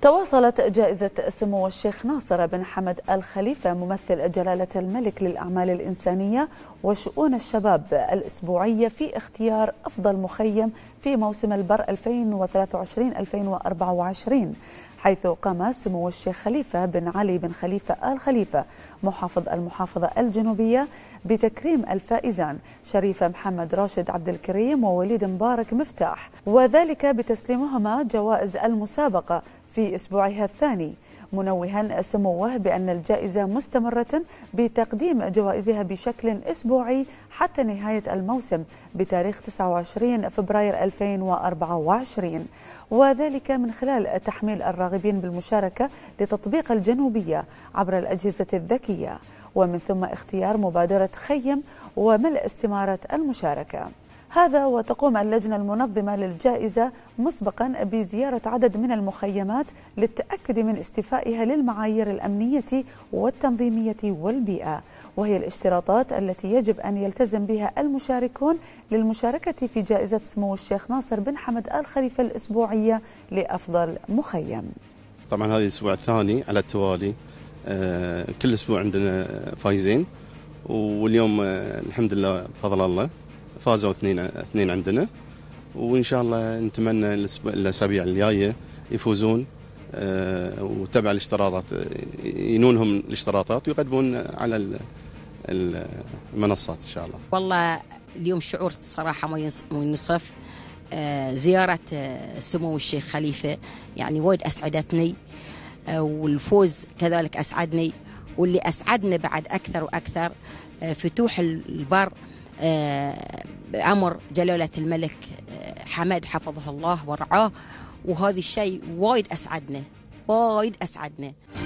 تواصلت جائزة سمو الشيخ ناصر بن حمد الخليفة ممثل جلالة الملك للأعمال الإنسانية وشؤون الشباب الأسبوعية في اختيار أفضل مخيم في موسم البر 2023-2024 حيث قام سمو الشيخ خليفة بن علي بن خليفة آل خليفة محافظ المحافظة الجنوبية بتكريم الفائزان شريف محمد راشد عبد الكريم ووليد مبارك مفتاح وذلك بتسليمهما جوائز المسابقة في أسبوعها الثاني منوها سموه بأن الجائزة مستمرة بتقديم جوائزها بشكل أسبوعي حتى نهاية الموسم بتاريخ 29 فبراير 2024 وذلك من خلال تحميل الراغبين بالمشاركة لتطبيق الجنوبية عبر الأجهزة الذكية ومن ثم اختيار مبادرة خيم وملء استمارة المشاركة هذا وتقوم اللجنة المنظمة للجائزة مسبقا بزيارة عدد من المخيمات للتأكد من استيفائها للمعايير الأمنية والتنظيمية والبيئة وهي الاشتراطات التي يجب أن يلتزم بها المشاركون للمشاركة في جائزة سمو الشيخ ناصر بن حمد آل خليفة الأسبوعية لأفضل مخيم طبعا هذه الأسبوع الثاني على التوالي آه، كل أسبوع عندنا فايزين واليوم آه، الحمد لله بفضل الله فازوا اثنين اثنين عندنا وان شاء الله نتمنى الاسابيع الجايه يفوزون آه، وتبع الاشتراطات ينونهم الاشتراطات ويقدمون على المنصات ان شاء الله. والله اليوم شعور صراحه ينصف آه، زياره آه، سمو الشيخ خليفه يعني وايد اسعدتني والفوز كذلك اسعدني واللي اسعدنا بعد اكثر واكثر فتوح البر آه، امر جلاله الملك آه، حمد حفظه الله ورعاه وهذا الشيء وايد اسعدنا وايد اسعدنا